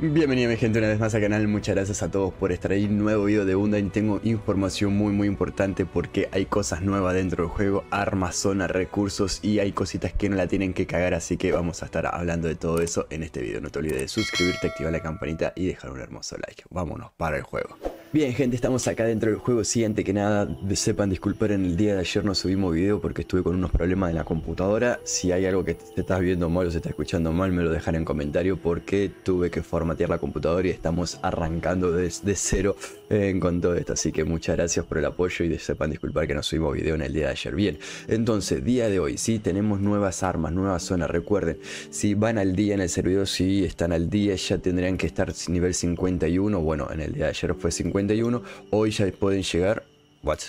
Bienvenido mi gente una vez más al canal, muchas gracias a todos por estar ahí, nuevo video de Undyne, tengo información muy muy importante porque hay cosas nuevas dentro del juego, armas, zonas, recursos y hay cositas que no la tienen que cagar, así que vamos a estar hablando de todo eso en este video, no te olvides de suscribirte, activar la campanita y dejar un hermoso like, vámonos para el juego. Bien gente, estamos acá dentro del juego, sí, antes que nada sepan disculpar en el día de ayer no subimos video porque estuve con unos problemas en la computadora, si hay algo que te estás viendo mal o se está escuchando mal me lo dejan en comentario porque tuve que formatear la computadora y estamos arrancando desde cero en eh, con todo esto, así que muchas gracias por el apoyo y sepan disculpar que no subimos video en el día de ayer. Bien, entonces, día de hoy, sí, tenemos nuevas armas, nuevas zonas, recuerden, si van al día en el servidor, si están al día ya tendrían que estar nivel 51, bueno, en el día de ayer fue 51 51, hoy ya pueden llegar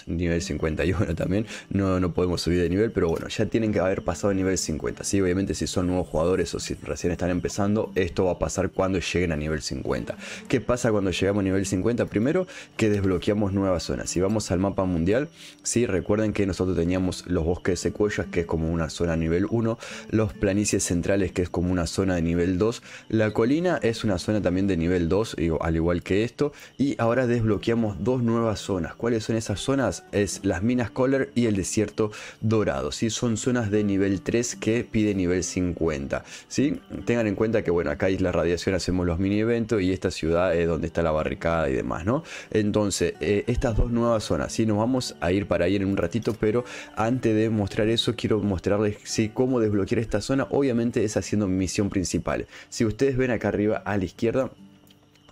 nivel 51 también. No, no podemos subir de nivel, pero bueno, ya tienen que haber pasado a nivel 50. ¿sí? Obviamente si son nuevos jugadores o si recién están empezando, esto va a pasar cuando lleguen a nivel 50. ¿Qué pasa cuando llegamos a nivel 50? Primero, que desbloqueamos nuevas zonas. Si vamos al mapa mundial, sí, recuerden que nosotros teníamos los bosques de secuellas, que es como una zona nivel 1, los planicies centrales, que es como una zona de nivel 2, la colina es una zona también de nivel 2, al igual que esto, y ahora desbloqueamos dos nuevas zonas. ¿Cuáles son esas zonas? zonas es las minas color y el desierto dorado. si Son zonas de nivel 3 que pide nivel 50. ¿sí? Tengan en cuenta que bueno, acá la Radiación hacemos los mini eventos y esta ciudad es donde está la barricada y demás. ¿no? Entonces, eh, estas dos nuevas zonas, ¿sí? nos vamos a ir para ahí en un ratito, pero antes de mostrar eso quiero mostrarles ¿sí? cómo desbloquear esta zona. Obviamente es haciendo misión principal. Si ustedes ven acá arriba a la izquierda,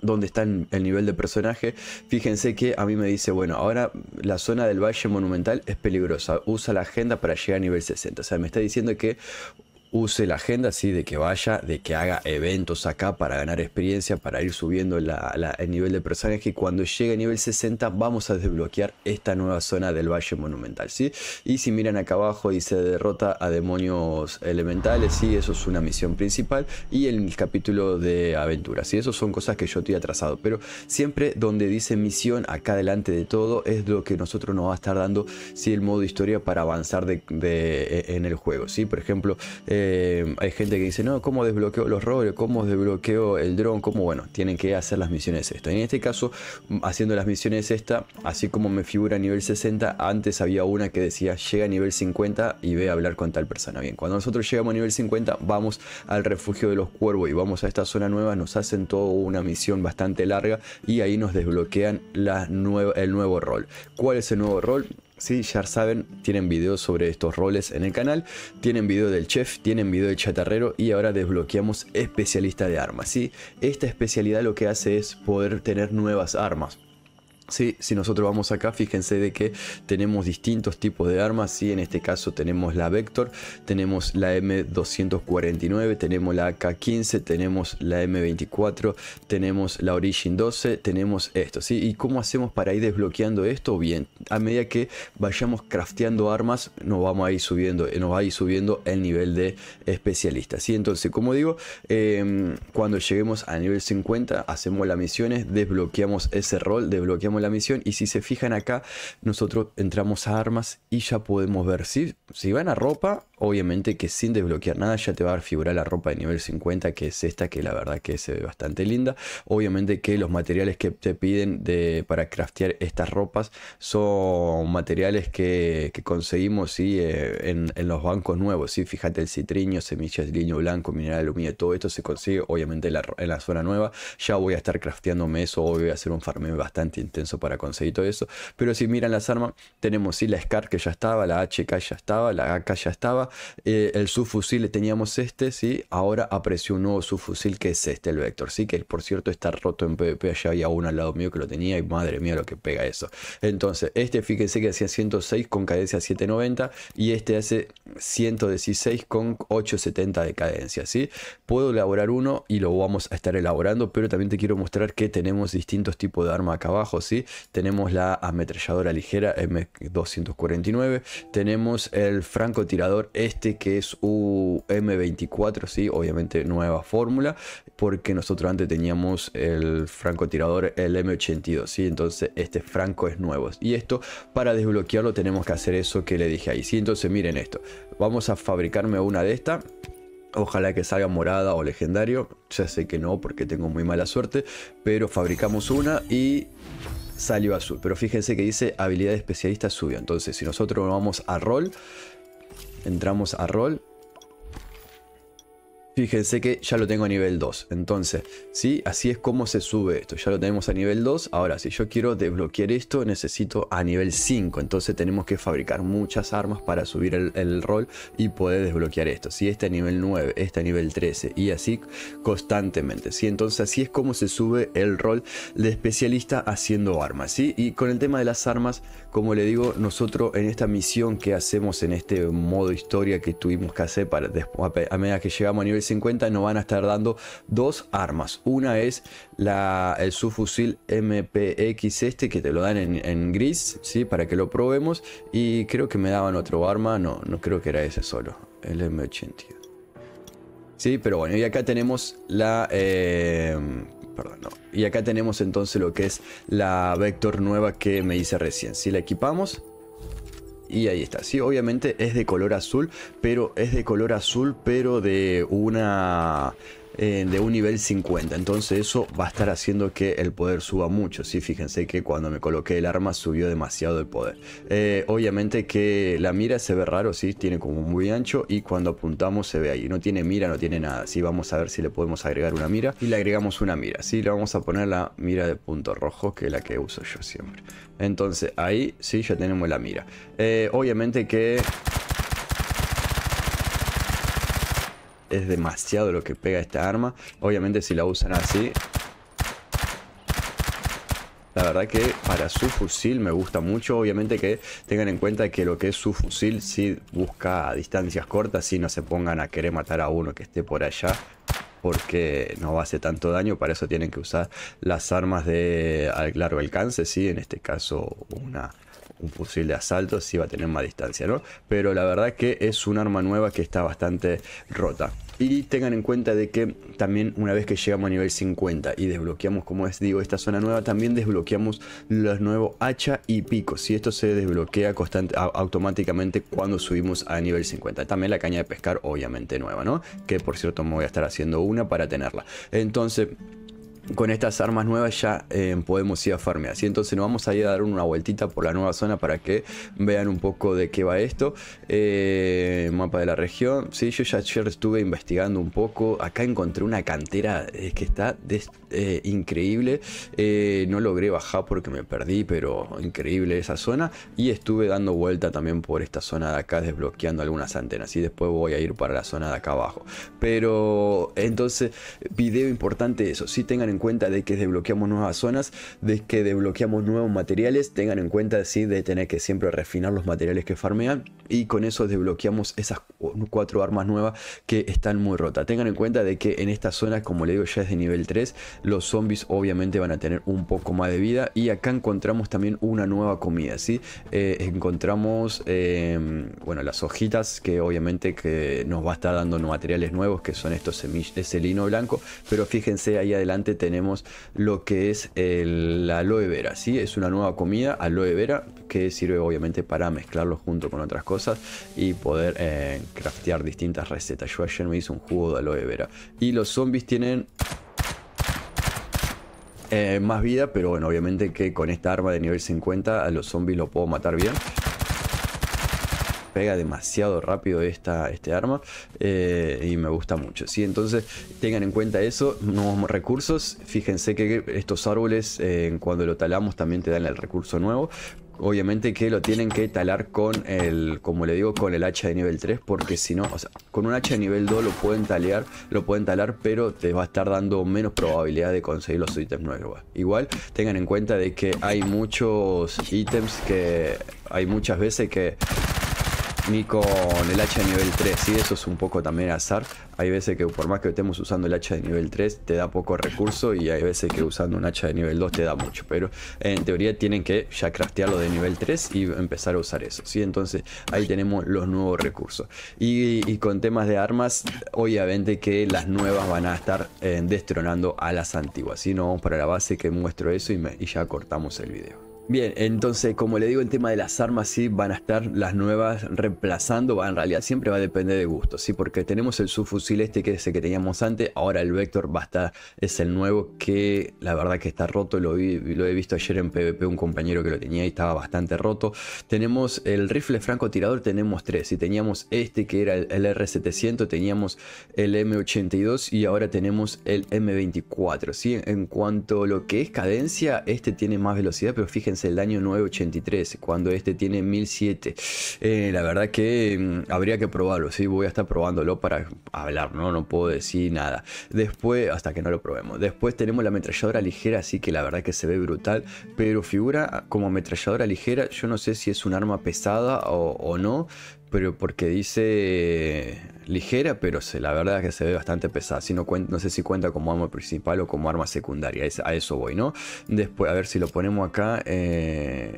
donde está el nivel de personaje. Fíjense que a mí me dice, bueno, ahora la zona del Valle Monumental es peligrosa. Usa la agenda para llegar a nivel 60. O sea, me está diciendo que use la agenda, así de que vaya, de que haga eventos acá para ganar experiencia, para ir subiendo el nivel de personaje. Y cuando llegue a nivel 60 vamos a desbloquear esta nueva zona del Valle Monumental, ¿sí? Y si miran acá abajo y se derrota a demonios elementales, sí, eso es una misión principal. Y el capítulo de aventuras, sí, eso son cosas que yo estoy atrasado. Pero siempre donde dice misión, acá delante de todo, es lo que nosotros nos va a estar dando, si el modo historia para avanzar e, en el juego, sí. Por ejemplo... Eh, hay gente que dice, no, ¿cómo desbloqueo los roles? ¿Cómo desbloqueo el dron? ¿Cómo? Bueno, tienen que hacer las misiones esta. En este caso, haciendo las misiones esta, así como me figura a nivel 60, antes había una que decía, llega a nivel 50 y ve a hablar con tal persona. Bien, cuando nosotros llegamos a nivel 50, vamos al refugio de los cuervos y vamos a esta zona nueva, nos hacen toda una misión bastante larga y ahí nos desbloquean la el nuevo rol. ¿Cuál es el nuevo rol? Si, ya saben, tienen videos sobre estos roles en el canal, tienen video del chef, tienen video del chatarrero y ahora desbloqueamos especialista de armas. ¿sí? Esta especialidad lo que hace es poder tener nuevas armas si nosotros vamos acá, fíjense de que tenemos distintos tipos de armas. Sí, en este caso tenemos la Vector, tenemos la M249, tenemos la AK-15, tenemos la M24, tenemos la Origin 12, tenemos esto. ¿sí? ¿Y cómo hacemos para ir desbloqueando esto? Bien, a medida que vayamos crafteando armas, nos vamos a ir subiendo, eh, nos va a ir subiendo el nivel de especialista. ¿sí? Entonces, como digo, em, cuando lleguemos a nivel 50, hacemos las misiones, desbloqueamos ese rol, desbloqueamos la misión. Y si se fijan acá, nosotros entramos a armas y ya podemos ver. Si, si van a ropa, Obviamente que sin desbloquear nada ya te va a figurar la ropa de nivel 50 que es esta que la verdad que se ve bastante linda. Obviamente que los materiales que te piden para craftear estas ropas son materiales que, conseguimos eh, en, los bancos nuevos. ¿sí? Fíjate el citriño, semillas de liño blanco, mineral de aluminio, todo esto se consigue obviamente en la, zona nueva. Ya voy a estar crafteándome eso, voy a hacer un farmeo bastante intenso para conseguir todo eso. Pero si miran las armas, tenemos ¿sí? la SCAR que ya estaba, la HK ya estaba, la AK ya estaba. Eh, el subfusil, teníamos este, ¿sí? Ahora apareció un nuevo subfusil que es este, el Vector, ¿sí? Que por cierto está roto en PvP, allá había uno al lado mío que lo tenía y madre mía lo que pega eso. Entonces, este fíjense que hacía 106 con cadencia 790 y este hace 116 con 870 de cadencia, ¿sí? Puedo elaborar uno y lo vamos a estar elaborando, pero también te quiero mostrar que tenemos distintos tipos de arma acá abajo, ¿sí? Tenemos la ametralladora ligera M249, tenemos el francotirador este que es m 24 sí, obviamente nueva fórmula, porque nosotros antes teníamos el francotirador el M82, sí, entonces este franco es nuevo. Y esto para desbloquearlo tenemos que hacer eso que le dije ahí, sí, entonces miren esto, vamos a fabricarme una de esta Ojalá que salga morada o legendario. Ya sé que no porque tengo muy mala suerte. Pero fabricamos una y salió azul. Pero fíjense que dice habilidad especialista suya. Entonces si nosotros vamos a rol, entramos a rol Fíjense que ya lo tengo a nivel 2. Entonces, ¿sí? Así es como se sube esto. Ya lo tenemos a nivel 2. Ahora, si yo quiero desbloquear esto, necesito a nivel 5. Entonces tenemos que fabricar muchas armas para subir el, rol y poder desbloquear esto. Si ¿sí? Este a nivel 9, este a nivel 13 y así constantemente. ¿sí? Entonces así es como se sube el rol de especialista haciendo armas. ¿sí? Y con el tema de las armas, como le digo, nosotros en esta misión que hacemos en este modo historia que tuvimos que hacer para después, a medida que llegamos a nivel 50 nos van a estar dando dos armas. Una es la, el subfusil MPX este que te lo dan en, gris, ¿sí? Para que lo probemos. Y creo que me daban otro arma, no, no creo que era ese solo, el m 82 Sí, pero bueno, y acá tenemos la... Eh, perdón, Y acá tenemos entonces lo que es la Vector nueva que me hice recién. Si la equipamos, y ahí está, sí, obviamente es de color azul, pero es de color azul, pero de una eh, de un nivel 50. Entonces eso va a estar haciendo que el poder suba mucho. ¿sí? Fíjense que cuando me coloqué el arma subió demasiado el poder. Eh, obviamente que la mira se ve raro, Si tiene como muy ancho y cuando apuntamos se ve ahí. No tiene mira, no tiene nada. Si Vamos a ver si le podemos agregar una mira. Y le agregamos una mira. Si Le vamos a poner la mira de punto rojo que es la que uso yo siempre. Entonces ahí sí ya tenemos la mira. Eh, obviamente que Es demasiado lo que pega esta arma. Obviamente si la usan así... La verdad que para su fusil me gusta mucho. Obviamente que tengan en cuenta que lo que es su fusil si busca a distancias cortas. Si no se pongan a querer matar a uno que esté por allá porque no va hace tanto daño, para eso tienen que usar las armas de largo alcance, ¿sí? en este caso una un fusil de asalto si va a tener más distancia, ¿no? Pero la verdad que es un arma nueva que está bastante rota. Y tengan en cuenta de que también una vez que llegamos a nivel 50 y desbloqueamos, como les digo, esta zona nueva, también desbloqueamos los nuevos hacha y picos. Y esto se desbloquea automáticamente cuando subimos a nivel 50. También la caña de pescar, obviamente nueva, ¿no? Que por cierto me voy a estar haciendo una para tenerla. Entonces con estas armas nuevas ya eh, podemos ir a farmear. Así Entonces nos vamos a ir a dar una vueltita por la nueva zona para que vean un poco de qué va esto. Eh, mapa de la región. Sí, yo ya ayer estuve investigando un poco. Acá encontré una cantera que está eh, increíble. no logré bajar porque me perdí, pero increíble esa zona. Y estuve dando vuelta también por esta zona de acá desbloqueando algunas antenas. Y después voy a ir para la zona de acá abajo. Pero entonces, video importante eso. Si tengan en cuenta de que desbloqueamos nuevas zonas, de que desbloqueamos nuevos materiales, tengan en cuenta sí, de tener que siempre refinar los materiales que farmean y con eso desbloqueamos esas cuatro armas nuevas que están muy rotas. Tengan en cuenta de que en estas zonas como le digo, ya es de nivel 3, los zombies obviamente van a tener un poco más de vida y acá encontramos también una nueva comida, ¿sí? Eh, encontramos, em, bueno, las hojitas que obviamente que nos va a estar dando materiales nuevos que son estos semillas, ese lino blanco, pero fíjense ahí adelante tenemos lo que es el aloe vera, ¿sí? Es una nueva comida, aloe vera, que sirve obviamente para mezclarlo junto con otras cosas y poder eh, craftear distintas recetas. Yo ayer me hice un jugo de aloe vera. Y los zombies tienen eh, más vida, pero bueno, obviamente que con esta arma de nivel 50 a los zombies lo puedo matar bien pega demasiado rápido esta, este arma eh, y me gusta mucho. ¿sí? Entonces tengan en cuenta eso, nuevos recursos. Fíjense que estos árboles En eh, cuando lo talamos también te dan el recurso nuevo obviamente que lo tienen que talar con el, como le digo, con el hacha de nivel 3, porque si no, con un hacha de nivel 2 lo pueden talear, lo pueden talar, pero te va a estar dando menos probabilidad de conseguir los ítems nuevos. Igual tengan en cuenta de que hay muchos ítems que hay muchas veces que ni con el hacha de nivel 3. y eso es un poco también azar. Hay veces que por más que estemos usando el hacha de nivel 3 te da poco recurso y hay veces que usando un hacha de nivel 2 te da mucho. Pero en teoría tienen que ya craftearlo de nivel 3 y empezar a usar eso. ¿sí? Entonces ahí tenemos los nuevos recursos. Y, con temas de armas, obviamente que las nuevas van a estar eh, destronando a las antiguas. Si no vamos para la base que muestro eso y, y ya cortamos el video. Bien, entonces como le digo, el tema de las armas sí van a estar las nuevas reemplazando, en realidad siempre va a depender de gusto, sí, porque tenemos el subfusil este que es el que teníamos antes, ahora el Vector va a estar, es el nuevo que la verdad que está roto, lo, lo he visto ayer en PvP un compañero que lo tenía y estaba bastante roto. Tenemos el rifle francotirador, tenemos tres, y teníamos este que era el, R700, teníamos el M82 y ahora tenemos el M24, sí, en cuanto a lo que es cadencia, este tiene más velocidad, pero fíjense el año 983, cuando este tiene 1007. Eh, la verdad que mm, habría que probarlo, sí, voy a estar probándolo para hablar, ¿no? No puedo decir nada. Después, hasta que no lo probemos. Después tenemos la ametralladora ligera, así que la verdad que se ve brutal, pero figura como ametralladora ligera, yo no sé si es un arma pesada o no, pero porque dice eh, ligera, pero se, la verdad es que se ve bastante pesada. no, no sé si cuenta como arma principal o como arma secundaria. a eso voy, ¿no? Después, a ver si lo ponemos acá. Eh,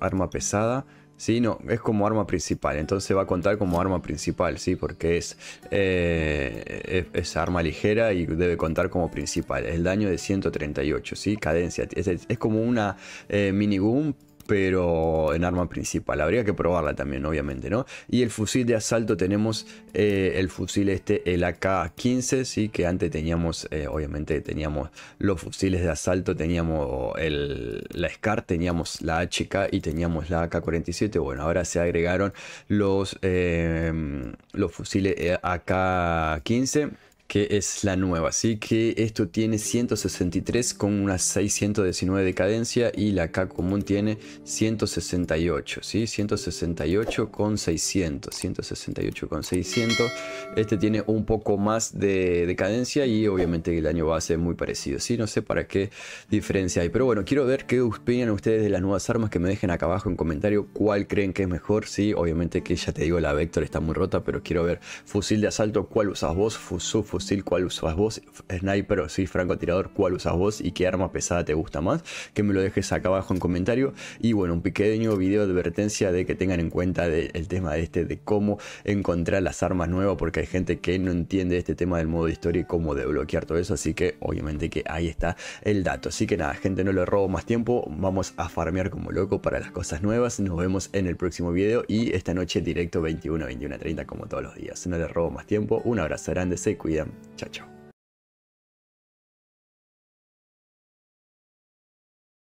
arma pesada. Sí, no, es como arma principal. Entonces va a contar como arma principal, sí, porque es, eh, arma ligera y debe contar como principal. El daño de 138, sí, cadencia. Es, como una mini minigun, pero en arma principal. Habría que probarla también, obviamente, ¿no? Y el fusil de asalto tenemos eh, el fusil este, el AK-15, ¿sí? Que antes teníamos, eh, obviamente teníamos los fusiles de asalto, teníamos el, la SCAR, teníamos la HK y teníamos la AK-47. Bueno, ahora se agregaron los, eh, los fusiles AK-15 que es la nueva. Así que esto tiene 163 con unas 619 de cadencia y la K común tiene 168, ¿sí? 168 con 600, 168 con 600. Este tiene un poco más de, decadencia cadencia y obviamente el año base es muy parecido, ¿sí? No sé para qué diferencia hay, pero bueno, quiero ver qué opinan ustedes de las nuevas armas, que me dejen acá abajo en comentario cuál creen que es mejor, ¿sí? Obviamente que ya te digo, la Vector está muy rota, pero quiero ver fusil de asalto, cuál usas vos, fusil cuál usas vos, sniper o si francotirador, cuál usas vos y qué arma pesada te gusta más, que me lo dejes acá abajo en comentario. Y bueno, un pequeño video de advertencia de que tengan en cuenta el tema de este, de cómo encontrar las armas nuevas, porque hay gente que no entiende este tema del modo de historia y cómo desbloquear todo eso, así que obviamente que ahí está el dato. Así que nada, gente, no le robo más tiempo, vamos a farmear como loco para las cosas nuevas, nos vemos en el próximo video y esta noche directo 21 21 30 como todos los días. No le robo más tiempo, un abrazo grande, se cuidan. Chao, chao.